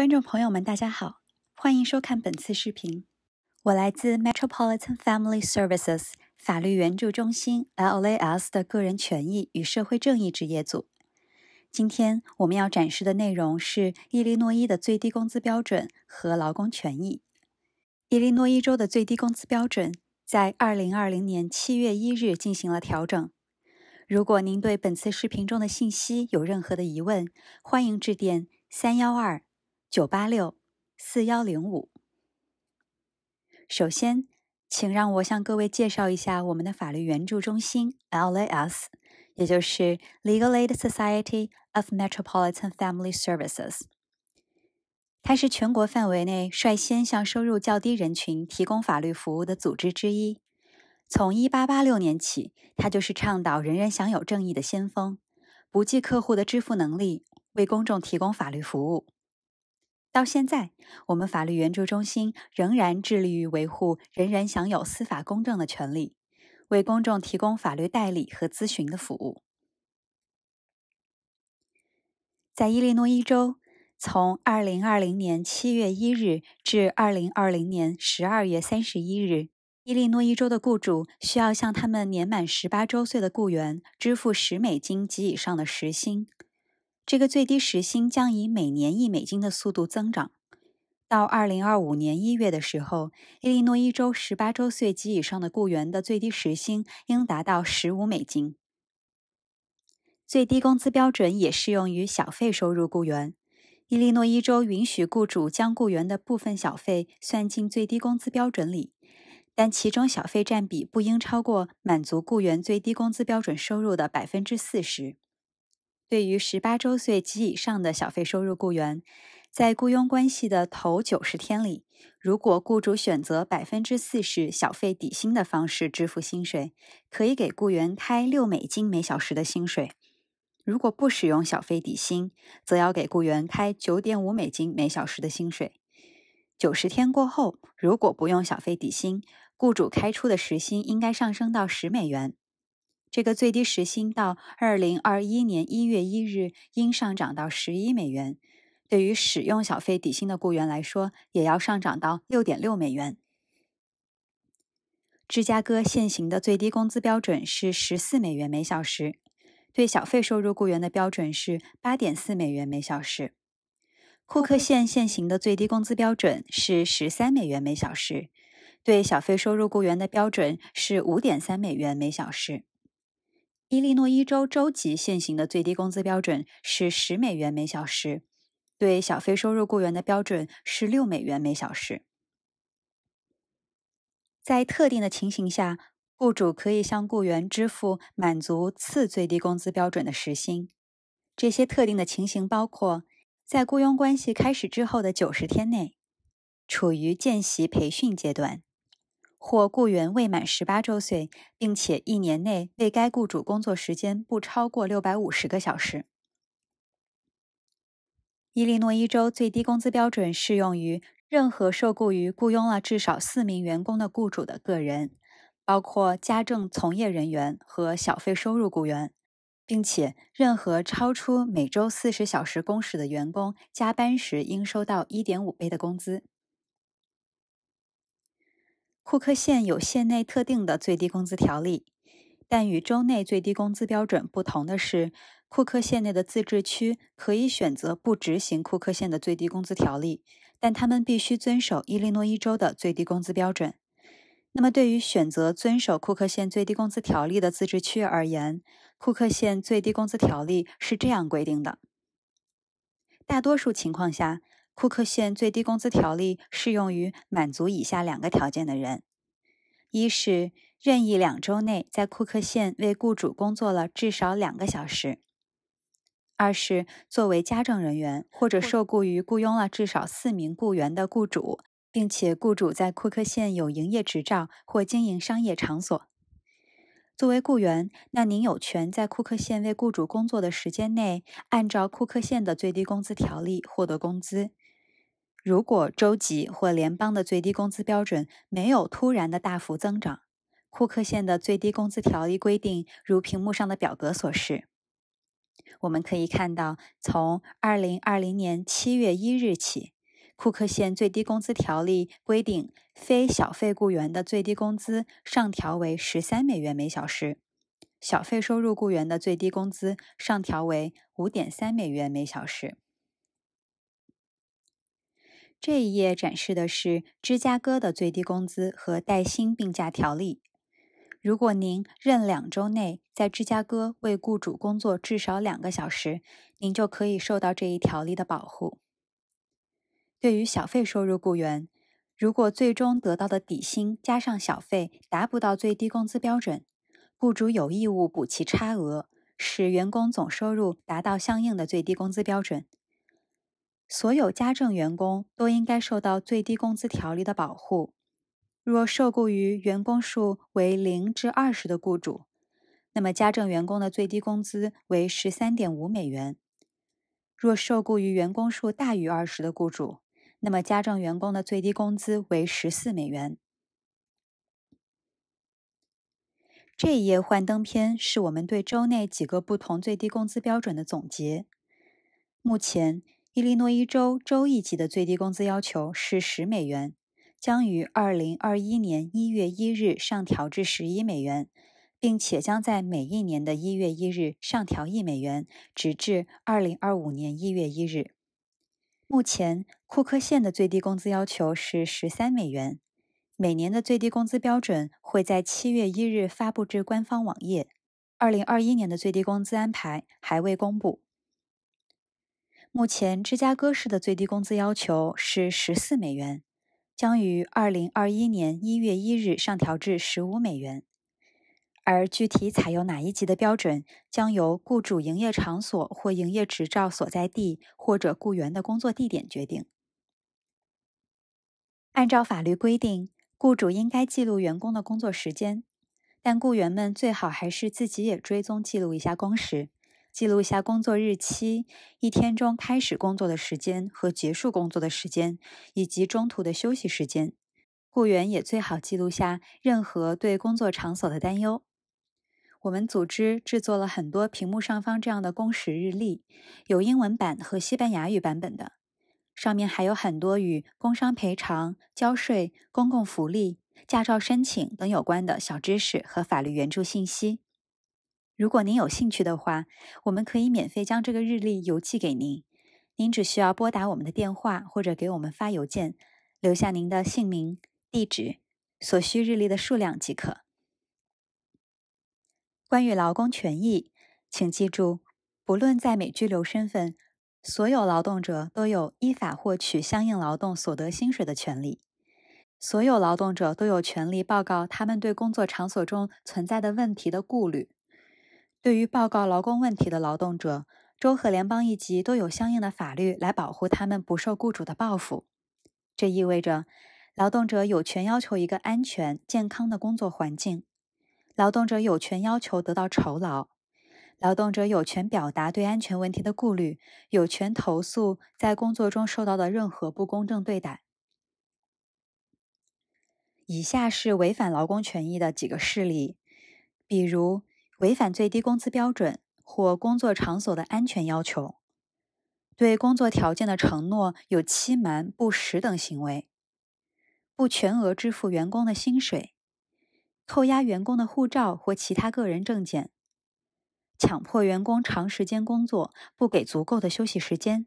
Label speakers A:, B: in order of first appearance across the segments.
A: 观众朋友们，大家好，欢迎收看本次视频。我来自 Metropolitan Family Services 法律援助中心 （L.A.S.） 的个人权益与社会正义职业组。今天我们要展示的内容是伊利诺伊的最低工资标准和劳工权益。伊利诺伊州的最低工资标准在二零二零年七月一日进行了调整。如果您对本次视频中的信息有任何的疑问，欢迎致电三幺二。九八六四幺零五。首先，请让我向各位介绍一下我们的法律援助中心 LAS，也就是 Legal Aid Society of Metropolitan Family Services。它是全国范围内率先向收入较低人群提供法律服务的组织之一。从一八八六年起，它就是倡导人人享有正义的先锋，不计客户的支付能力，为公众提供法律服务。到现在，我们法律援助中心仍然致力于维护人人享有司法公正的权利，为公众提供法律代理和咨询的服务。在伊利诺伊州，从二零二零年七月一日至二零二零年十二月三十一日，伊利诺伊州的雇主需要向他们年满十八周岁的雇员支付十美金及以上的时薪。这个最低时薪将以每年一美金的速度增长，到二零二五年一月的时候，伊利诺伊州十八周岁及以上的雇员的最低时薪应达到十五美金。最低工资标准也适用于小费收入雇员。伊利诺伊州允许雇主将雇员的部分小费算进最低工资标准里，但其中小费占比不应超过满足雇员最低工资标准收入的百分之四十。对于十八周岁及以上的小费收入雇员，在雇佣关系的头九十天里，如果雇主选择百分之四十小费底薪的方式支付薪水，可以给雇员开六美金每小时的薪水；如果不使用小费底薪，则要给雇员开九点五美金每小时的薪水。九十天过后，如果不用小费底薪，雇主开出的时薪应该上升到十美元。这个最低时薪到二零二一年一月一日应上涨到十一美元，对于使用小费底薪的雇员来说，也要上涨到六点六美元。芝加哥现行的最低工资标准是十四美元每小时，对小费收入雇员的标准是八点四美元每小时。库克县现行的最低工资标准是十三美元每小时，对小费收入雇员的标准是五点三美元每小时。伊利诺伊州州级现行的最低工资标准是十美元每小时，对小非收入雇员的标准是六美元每小时。在特定的情形下，雇主可以向雇员支付满足次最低工资标准的时薪。这些特定的情形包括在雇佣关系开始之后的九十天内处于见习培训阶段。或雇员未满十八周岁，并且一年内为该雇主工作时间不超过六百五十个小时。伊利诺伊州最低工资标准适用于任何受雇于雇佣了至少四名员工的雇主的个人，包括家政从业人员和小费收入雇员，并且任何超出每周四十小时工时的员工加班时应收到一点五倍的工资。库克县有县内特定的最低工资条例，但与州内最低工资标准不同的是，库克县内的自治区可以选择不执行库克县的最低工资条例，但他们必须遵守伊利诺伊州的最低工资标准。那么，对于选择遵守库克县最低工资条例的自治区而言，库克县最低工资条例是这样规定的：大多数情况下。库克县最低工资条例适用于满足以下两个条件的人：一是任意两周内，在库克县为雇主工作了至少两个小时；二是作为家政人员，或者受雇于雇佣了至少四名雇员的雇主，并且雇主在库克县有营业执照或经营商业场所。作为雇员，那您有权在库克县为雇主工作的时间内，按照库克县的最低工资条例获得工资。如果州级或联邦的最低工资标准没有突然的大幅增长，库克县的最低工资条例规定，如屏幕上的表格所示，我们可以看到，从二零二零年七月一日起，库克县最低工资条例规定，非小费雇员的最低工资上调为十三美元每小时，小费收入雇员的最低工资上调为五点三美元每小时。这一页展示的是芝加哥的最低工资和带薪病假条例。如果您任两周内在芝加哥为雇主工作至少两个小时，您就可以受到这一条例的保护。对于小费收入雇员，如果最终得到的底薪加上小费达不到最低工资标准，雇主有义务补齐差额，使员工总收入达到相应的最低工资标准。所有家政员工都应该受到最低工资条例的保护。若受雇于员工数为零至二十的雇主，那么家政员工的最低工资为十三点五美元。若受雇于员工数大于二十的雇主，那么家政员工的最低工资为十四美元。这一页幻灯片是我们对州内几个不同最低工资标准的总结。目前。伊利诺伊州州一级的最低工资要求是十美元，将于二零二一年一月一日上调至十一美元，并且将在每一年的一月一日上调一美元，直至二零二五年一月一日。目前，库克县的最低工资要求是十三美元，每年的最低工资标准会在七月一日发布至官方网页。二零二一年的最低工资安排还未公布。目前，芝加哥市的最低工资要求是十四美元，将于二零二一年一月一日上调至十五美元。而具体采用哪一级的标准，将由雇主营业场所或营业执照所在地或者雇员的工作地点决定。按照法律规定，雇主应该记录员工的工作时间，但雇员们最好还是自己也追踪记录一下工时。记录下工作日期、一天中开始工作的时间和结束工作的时间，以及中途的休息时间。雇员也最好记录下任何对工作场所的担忧。我们组织制作了很多屏幕上方这样的工时日历，有英文版和西班牙语版本的，上面还有很多与工伤赔偿、交税、公共福利、驾照申请等有关的小知识和法律援助信息。如果您有兴趣的话，我们可以免费将这个日历邮寄给您。您只需要拨打我们的电话或者给我们发邮件，留下您的姓名、地址、所需日历的数量即可。关于劳工权益，请记住，不论在美居留身份，所有劳动者都有依法获取相应劳动所得薪水的权利。所有劳动者都有权利报告他们对工作场所中存在的问题的顾虑。对于报告劳工问题的劳动者，州和联邦一级都有相应的法律来保护他们不受雇主的报复。这意味着，劳动者有权要求一个安全、健康的工作环境；劳动者有权要求得到酬劳；劳动者有权表达对安全问题的顾虑，有权投诉在工作中受到的任何不公正对待。以下是违反劳工权益的几个事例，比如。违反最低工资标准或工作场所的安全要求，对工作条件的承诺有欺瞒、不实等行为，不全额支付员工的薪水，扣押员工的护照或其他个人证件，强迫员工长时间工作，不给足够的休息时间，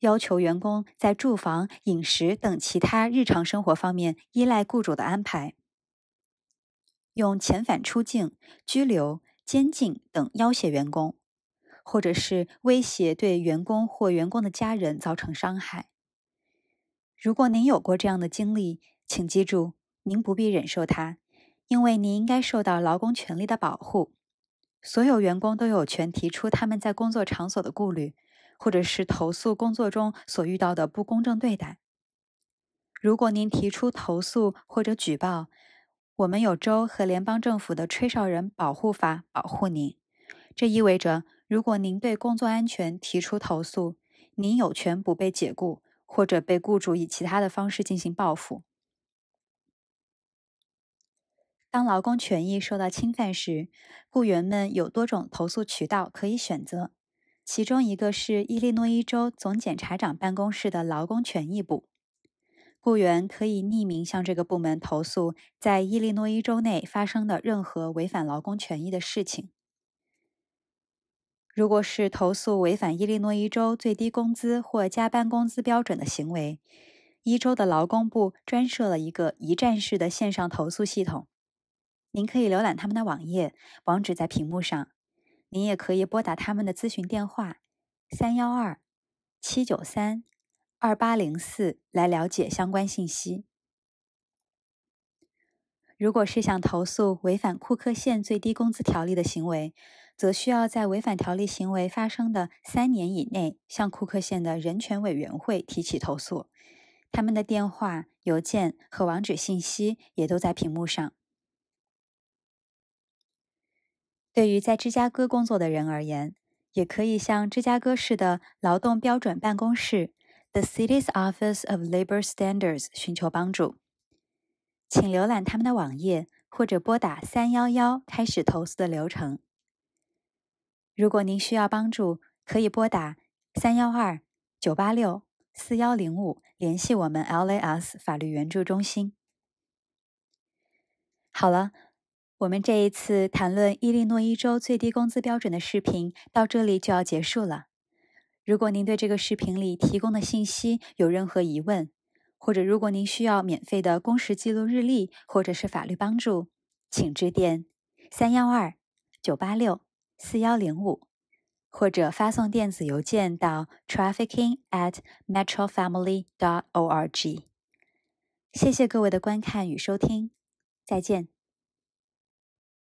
A: 要求员工在住房、饮食等其他日常生活方面依赖雇主的安排。用遣返出境、拘留、监禁等要挟员工，或者是威胁对员工或员工的家人造成伤害。如果您有过这样的经历，请记住，您不必忍受它，因为您应该受到劳工权利的保护。所有员工都有权提出他们在工作场所的顾虑，或者是投诉工作中所遇到的不公正对待。如果您提出投诉或者举报，我们有州和联邦政府的吹哨人保护法保护您，这意味着，如果您对工作安全提出投诉，您有权不被解雇，或者被雇主以其他的方式进行报复。当劳工权益受到侵犯时，雇员们有多种投诉渠道可以选择，其中一个是伊利诺伊州总检察长办公室的劳工权益部。雇员可以匿名向这个部门投诉在伊利诺伊州内发生的任何违反劳工权益的事情。如果是投诉违反伊利诺伊州最低工资或加班工资标准的行为，伊州的劳工部专设了一个一站式的线上投诉系统。您可以浏览他们的网页，网址在屏幕上。您也可以拨打他们的咨询电话：三幺二七九三。二八零四来了解相关信息。如果是想投诉违反库克县最低工资条例的行为，则需要在违反条例行为发生的三年以内向库克县的人权委员会提起投诉。他们的电话、邮件和网址信息也都在屏幕上。对于在芝加哥工作的人而言，也可以向芝加哥市的劳动标准办公室。The city's Office of Labor Standards 寻求帮助，请浏览他们的网页或者拨打三幺幺开始投诉的流程。如果您需要帮助，可以拨打三幺二九八六四幺零五联系我们 LAS 法律援助中心。好了，我们这一次谈论伊利诺伊州最低工资标准的视频到这里就要结束了。如果您对这个视频里提供的信息有任何疑问，或者如果您需要免费的工时记录日历或者是法律帮助，请致电三幺二九八六四幺零五，或者发送电子邮件到 trafficking at metrofamily dot org。谢谢各位的观看与收听，再见。